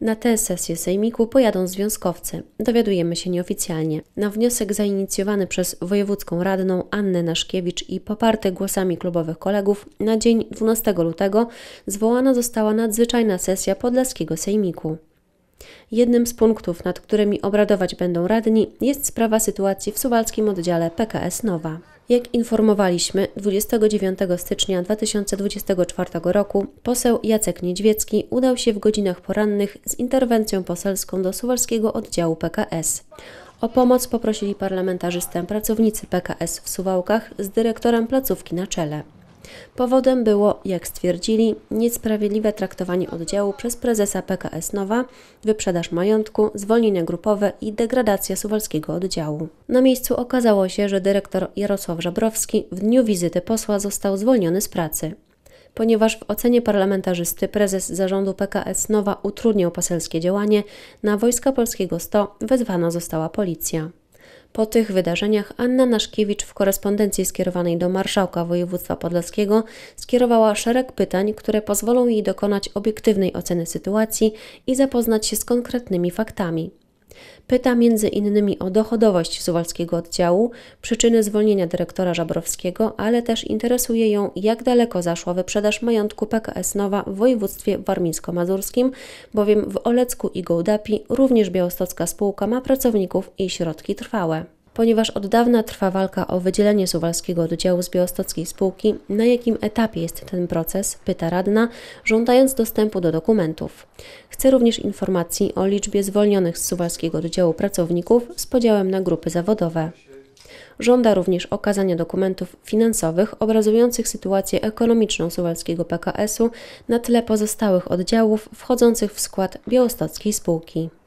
Na tę sesję sejmiku pojadą związkowcy, dowiadujemy się nieoficjalnie. Na wniosek zainicjowany przez wojewódzką radną Annę Naszkiewicz i poparty głosami klubowych kolegów, na dzień 12 lutego zwołana została nadzwyczajna sesja Podlaskiego Sejmiku. Jednym z punktów, nad którymi obradować będą radni, jest sprawa sytuacji w suwalskim oddziale PKS Nowa. Jak informowaliśmy, 29 stycznia 2024 roku poseł Jacek Niedźwiecki udał się w godzinach porannych z interwencją poselską do suwalskiego oddziału PKS. O pomoc poprosili parlamentarzystę pracownicy PKS w Suwałkach z dyrektorem placówki na czele. Powodem było, jak stwierdzili, niesprawiedliwe traktowanie oddziału przez prezesa PKS Nowa, wyprzedaż majątku, zwolnienia grupowe i degradacja suwalskiego oddziału. Na miejscu okazało się, że dyrektor Jarosław Żabrowski w dniu wizyty posła został zwolniony z pracy ponieważ w ocenie parlamentarzysty prezes zarządu PKS Nowa utrudniał poselskie działanie, na Wojska Polskiego 100 wezwana została policja. Po tych wydarzeniach Anna Naszkiewicz w korespondencji skierowanej do marszałka województwa podlaskiego skierowała szereg pytań, które pozwolą jej dokonać obiektywnej oceny sytuacji i zapoznać się z konkretnymi faktami. Pyta między innymi o dochodowość suwalskiego oddziału, przyczyny zwolnienia dyrektora Żabrowskiego, ale też interesuje ją, jak daleko zaszła wyprzedaż majątku PKS Nowa w województwie warmińsko-mazurskim, bowiem w Olecku i Gołdapi również białostocka spółka ma pracowników i środki trwałe ponieważ od dawna trwa walka o wydzielenie suwalskiego oddziału z białostockiej spółki. Na jakim etapie jest ten proces? Pyta radna, żądając dostępu do dokumentów. Chce również informacji o liczbie zwolnionych z suwalskiego oddziału pracowników z podziałem na grupy zawodowe. Żąda również okazania dokumentów finansowych obrazujących sytuację ekonomiczną suwalskiego PKS-u na tle pozostałych oddziałów wchodzących w skład białostockiej spółki.